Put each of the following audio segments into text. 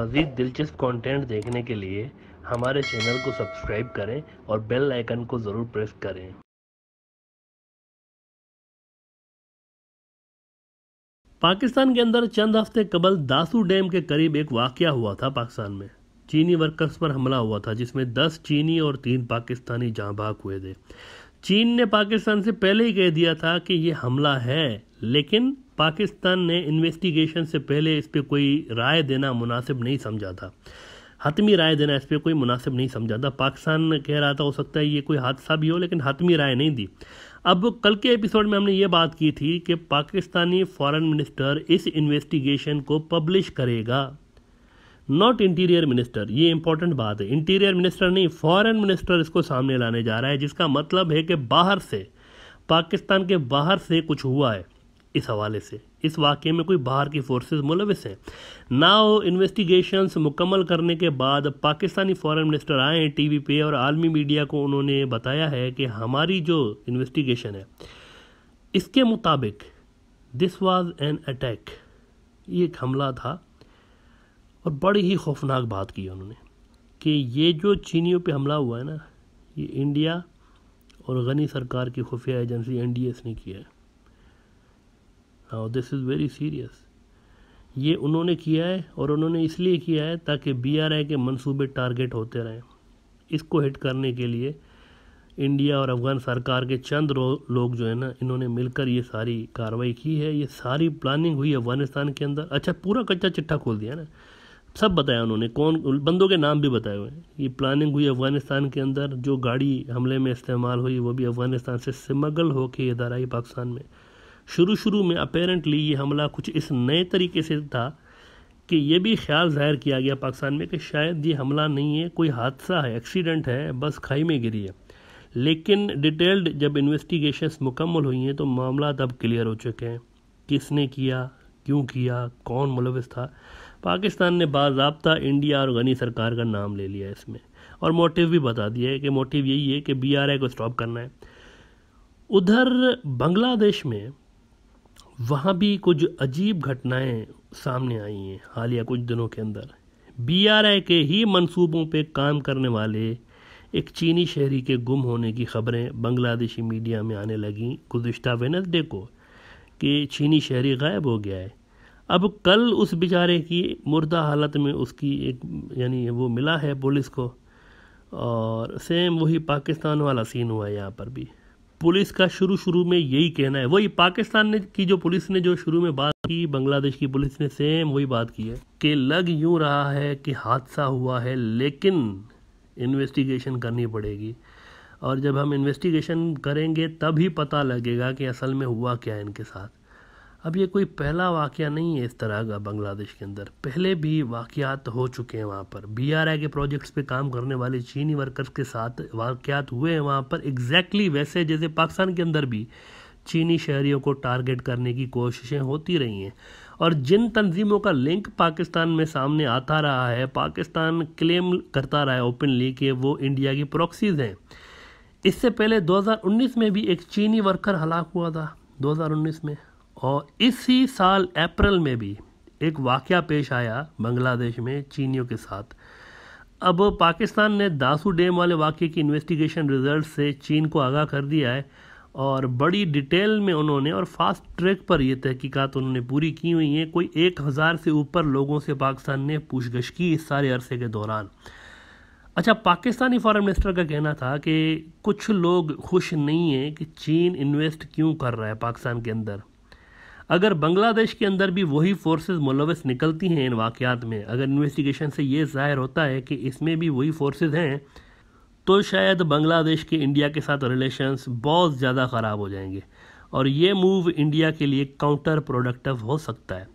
मजीद दिलचस्प कंटेंट देखने के लिए हमारे चैनल को सब्सक्राइब करें और बेल आइकन को ज़रूर प्रेस करें पाकिस्तान के अंदर चंद हफ्ते कबल दासू डैम के करीब एक वाक़ हुआ था पाकिस्तान में चीनी वर्कर्स पर हमला हुआ था जिसमें 10 चीनी और तीन पाकिस्तानी जहाँ भाग हुए थे चीन ने पाकिस्तान से पहले ही कह दिया था कि ये हमला है लेकिन पाकिस्तान ने इन्वेस्टिगेशन से पहले इस पर कोई राय देना मुनासिब नहीं समझा था हतमी राय देना इस पर कोई मुनासिब नहीं समझा था पाकिस्तान कह रहा था हो सकता है ये कोई हादसा भी हो लेकिन हतमी राय नहीं दी अब कल के एपिसोड में हमने ये बात की थी कि पाकिस्तानी फॉरेन मिनिस्टर इस इन्वेस्टिगेशन को पब्लिश करेगा नॉट इंटीरियर मिनिस्टर ये इंपॉर्टेंट बात है इंटीरियर मिनिस्टर नहीं फॉरेन मिनिस्टर इसको सामने लाने जा रहा है जिसका मतलब है कि बाहर से पाकिस्तान के बाहर से कुछ हुआ है इस हवाले से इस वाक़े में कोई बाहर की फोर्सेस मुलविस हैं नाओ इन्वेस्टिगेशंस मुकम्मल करने के बाद पाकिस्तानी फॉरेन मिनिस्टर आए हैं टीवी पे और आलमी मीडिया को उन्होंने बताया है कि हमारी जो इन्वेस्टिगेशन है इसके मुताबिक दिस वाज एन अटैक ये एक हमला था और बड़ी ही खौफनाक बात की उन्होंने कि ये जो चीनियों पे हमला हुआ है ना ये इंडिया और गनी सरकार की खुफिया एजेंसी एन ने किया है now this is very serious ये उन्होंने किया है और उन्होंने इसलिए किया है ताकि बी आर आई के मनसूबे टारगेट होते रहें इसको हिट करने के लिए इंडिया और अफगान सरकार के चंद लोग जो है ना इन्होंने मिलकर ये सारी कार्रवाई की है ये सारी प्लानिंग हुई अफगानिस्तान के अंदर अच्छा पूरा कच्चा चिट्ठा खोल दिया ना सब बताया उन्होंने कौन बंदों के नाम भी बताए हुए ये प्लानिंग हुई अफगानिस्तान के अंदर जो गाड़ी हमले में इस्तेमाल हुई वो भी अफगानिस्तान से स्मगल होकर इधर आई पाकिस्तान में शुरू शुरू में अपेरेंटली ये हमला कुछ इस नए तरीके से था कि ये भी ख्याल जाहिर किया गया पाकिस्तान में कि शायद ये हमला नहीं है कोई हादसा है एक्सीडेंट है बस खाई में गिरी है लेकिन डिटेल्ड जब इन्वेस्टिगेशंस मुकम्मल हुई हैं तो मामला अब क्लियर हो चुके हैं किसने किया क्यों किया कौन मुलविस था पाकिस्तान ने बाबा इंडिया और गनी सरकार का नाम ले लिया इसमें और मोटिव भी बता दिया है कि मोटिव यही है कि बी को स्टॉप करना है उधर बांग्लादेश में वहाँ भी कुछ अजीब घटनाएं सामने आई हैं हालिया कुछ दिनों के अंदर बीआरआई के ही मंसूबों पे काम करने वाले एक चीनी शहरी के गुम होने की खबरें बांग्लादेशी मीडिया में आने लगीं गुजशत वेनसडे को कि चीनी शहरी गायब हो गया है अब कल उस बेचारे की मुर्दा हालत में उसकी एक यानी वो मिला है पुलिस को और सेम वही पाकिस्तान वाला सीन हुआ है यहाँ पर भी पुलिस का शुरू शुरू में यही कहना है वही पाकिस्तान ने की जो पुलिस ने जो शुरू में बात की बांग्लादेश की पुलिस ने सेम वही बात की है कि लग यूं रहा है कि हादसा हुआ है लेकिन इन्वेस्टिगेशन करनी पड़ेगी और जब हम इन्वेस्टिगेशन करेंगे तभी पता लगेगा कि असल में हुआ क्या इनके साथ अब ये कोई पहला वाक़ नहीं है इस तरह का बांग्लादेश के अंदर पहले भी वाक़ात हो चुके हैं वहाँ पर बी आर आई के प्रोजेक्ट्स पे काम करने वाले चीनी वर्कर्स के साथ वाक़ात हुए हैं वहाँ पर एग्जैक्टली exactly वैसे जैसे पाकिस्तान के अंदर भी चीनी शहरीों को टारगेट करने की कोशिशें होती रही हैं और जिन तंजीमों का लिंक पाकिस्तान में सामने आता रहा है पाकिस्तान क्लेम करता रहा है ओपनली कि वो इंडिया की प्रोक्सीज हैं इससे पहले 2019 में भी एक चीनी वर्कर हलाक हुआ था 2019 में और इसी साल अप्रैल में भी एक वाक़ पेश आया बांग्लादेश में चीनियों के साथ अब पाकिस्तान ने दासू डैम वाले वाक्य की इन्वेस्टिगेशन रिजल्ट से चीन को आगाह कर दिया है और बड़ी डिटेल में उन्होंने और फास्ट ट्रैक पर यह तहकीकात उन्होंने पूरी की हुई हैं कोई एक हज़ार से ऊपर लोगों से पाकिस्तान ने पूछगछ की इस सारे अरसे के दौरान अच्छा पाकिस्तानी फॉरेन मिनिस्टर का कहना था कि कुछ लोग खुश नहीं हैं कि चीन इन्वेस्ट क्यों कर रहा है पाकिस्तान के अंदर अगर बांग्लादेश के अंदर भी वही फोर्सेस मुलविस निकलती हैं इन वाक़ात में अगर इन्वेस्टिगेशन से ये ज़ाहिर होता है कि इसमें भी वही फोर्सेस हैं तो शायद बांग्लादेश के इंडिया के साथ रिलेशंस बहुत ज़्यादा ख़राब हो जाएंगे और ये मूव इंडिया के लिए काउंटर प्रोडक्टिव हो सकता है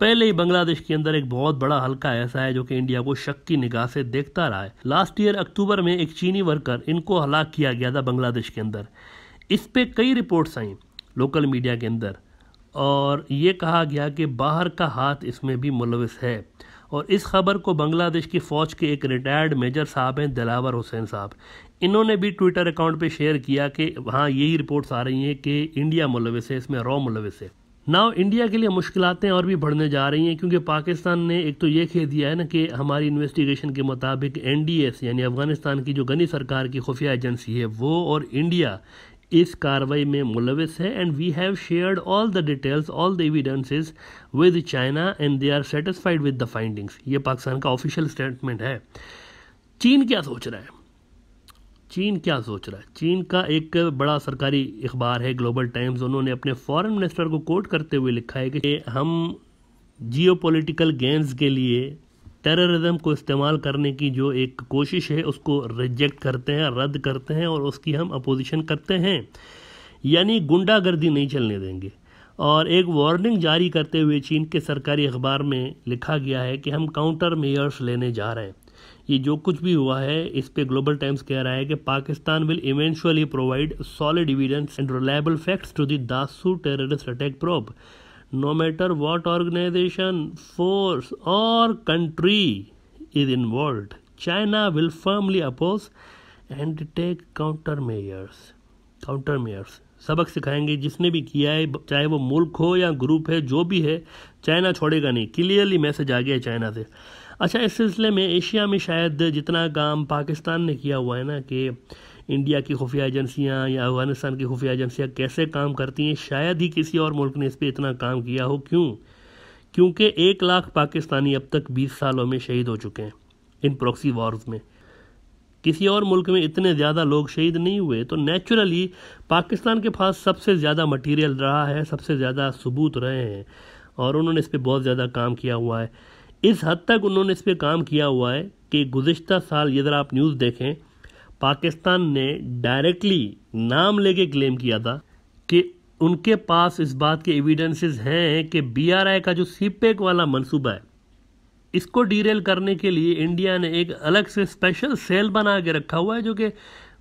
पहले ही बांग्लादेश के अंदर एक बहुत बड़ा हल्का ऐसा है जो कि इंडिया को शक की निगाह से देखता रहा है लास्ट ईयर अक्टूबर में एक चीनी वर्कर इनको हलाक किया गया था बांग्लादेश के अंदर इस पर कई रिपोर्ट्स आई लोकल मीडिया के अंदर और ये कहा गया कि बाहर का हाथ इसमें भी मुलविस है और इस खबर को बांग्लादेश की फ़ौज के एक रिटायर्ड मेजर साहब हैं दिलावर हुसैन साहब इन्होंने भी ट्विटर अकाउंट पे शेयर किया कि हाँ यही रिपोर्ट्स आ रही हैं कि इंडिया मुलविस है इसमें रॉ मुलविस है नाव इंडिया के लिए मुश्किलें और भी बढ़ने जा रही हैं क्योंकि पाकिस्तान ने एक तो ये कह दिया है ना कि हमारी इन्वेस्टिगेशन के मुताबिक एन यानी अफगानिस्तान की जो गनी सरकार की खुफिया एजेंसी है वो और इंडिया इस कार्रवाई में मुलविस है and we have shared all the details all the evidences with China and they are satisfied with the findings ये पाकिस्तान का ऑफिशियल स्टेटमेंट है चीन क्या सोच रहा है चीन क्या सोच रहा है चीन का एक बड़ा सरकारी अखबार है ग्लोबल टाइम्स उन्होंने अपने फॉरेन मिनिस्टर को कोट करते हुए लिखा है कि हम जियो गेंस के लिए टेररिज्म को इस्तेमाल करने की जो एक कोशिश है उसको रिजेक्ट करते हैं रद्द करते हैं और उसकी हम अपोजिशन करते हैं यानी गुंडागर्दी नहीं चलने देंगे और एक वार्निंग जारी करते हुए चीन के सरकारी अखबार में लिखा गया है कि हम काउंटर मेयर्स लेने जा रहे हैं ये जो कुछ भी हुआ है इस पे ग्लोबल टाइम्स कह रहा है कि Pakistan will eventually provide solid evidence and reliable facts to Dasu terrorist attack probe no matter what organization, force, or country is involved, China will firmly oppose and take countermeasures. Countermeasures. सबक सिखाएंगे जिसने भी किया है चाहे वो मुल्क हो या ग्रुप है जो भी है चाइना छोड़ेगा नहीं क्लियरली मैसेज आ गया है चाइना से अच्छा इस सिलसिले में एशिया में शायद जितना काम पाकिस्तान ने किया हुआ है ना कि इंडिया की खुफिया एजेंसियां या अफगानिस्तान की खुफिया एजेंसियाँ कैसे काम करती हैं शायद ही किसी और मुल्क ने इस पर इतना काम किया हो क्यों क्योंकि एक लाख पाकिस्तानी अब तक बीस सालों में शहीद हो चुके हैं इन प्रॉक्सी वॉर्स में किसी और मुल्क में इतने ज़्यादा लोग शहीद नहीं हुए तो नेचुरली पाकिस्तान के पास सबसे ज़्यादा मटेरियल रहा है सबसे ज़्यादा सबूत रहे हैं और उन्होंने इस पर बहुत ज़्यादा काम किया हुआ है इस हद तक उन्होंने इस पर काम किया हुआ है कि गुज्त साल ये ज़रा आप न्यूज़ देखें पाकिस्तान ने डायरेक्टली नाम लेके क्लेम किया था कि उनके पास इस बात के एविडेंसेस हैं कि बीआरआई का जो सीपेक e वाला मंसूबा है इसको डीरेल करने के लिए इंडिया ने एक अलग से स्पेशल सेल बना के रखा हुआ है जो कि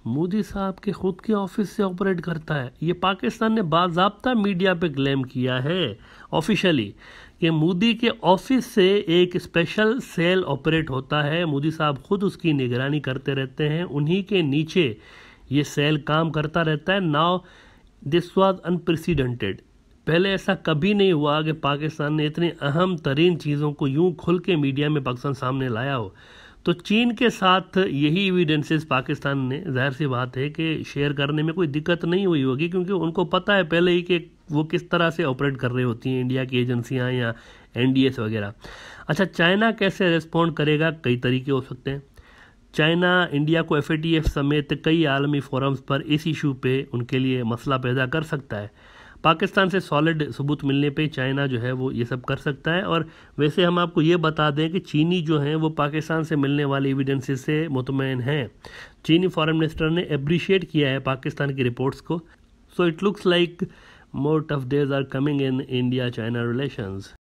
मोदी साहब के खुद के ऑफिस से ऑपरेट करता है ये पाकिस्तान ने बाबा मीडिया पे क्लेम किया है ऑफिशियली कि मोदी के ऑफिस से एक स्पेशल सेल ऑपरेट होता है मोदी साहब खुद उसकी निगरानी करते रहते हैं उन्हीं के नीचे ये सेल काम करता रहता है नाव दिस वॉज अनप्रेसिडेंटेड पहले ऐसा कभी नहीं हुआ कि पाकिस्तान ने इतनी अहम तरीन चीज़ों को यूं खुल के मीडिया में पाकिस्तान सामने लाया हो तो चीन के साथ यही एविडेंसेस पाकिस्तान ने जाहिर सी बात है कि शेयर करने में कोई दिक्कत नहीं हुई होगी क्योंकि उनको पता है पहले ही कि वो किस तरह से ऑपरेट कर रही होती हैं इंडिया की एजेंसियाँ या एन वगैरह अच्छा चाइना कैसे रिस्पॉन्ड करेगा कई तरीके हो सकते हैं चाइना इंडिया को एफ समेत कई आलमी फोरम्स पर इस इशू पे उनके लिए मसला पैदा कर सकता है पाकिस्तान से सॉलिड सबूत मिलने पे चाइना जो है वो ये सब कर सकता है और वैसे हम आपको ये बता दें कि चीनी जो हैं वो पाकिस्तान से मिलने वाले एविडेंसेस से मुतमिन हैं चीनी फॉरेन मिनिस्टर ने अप्रिशिएट किया है पाकिस्तान की रिपोर्ट्स को so it looks like more tough days are coming in India-China relations.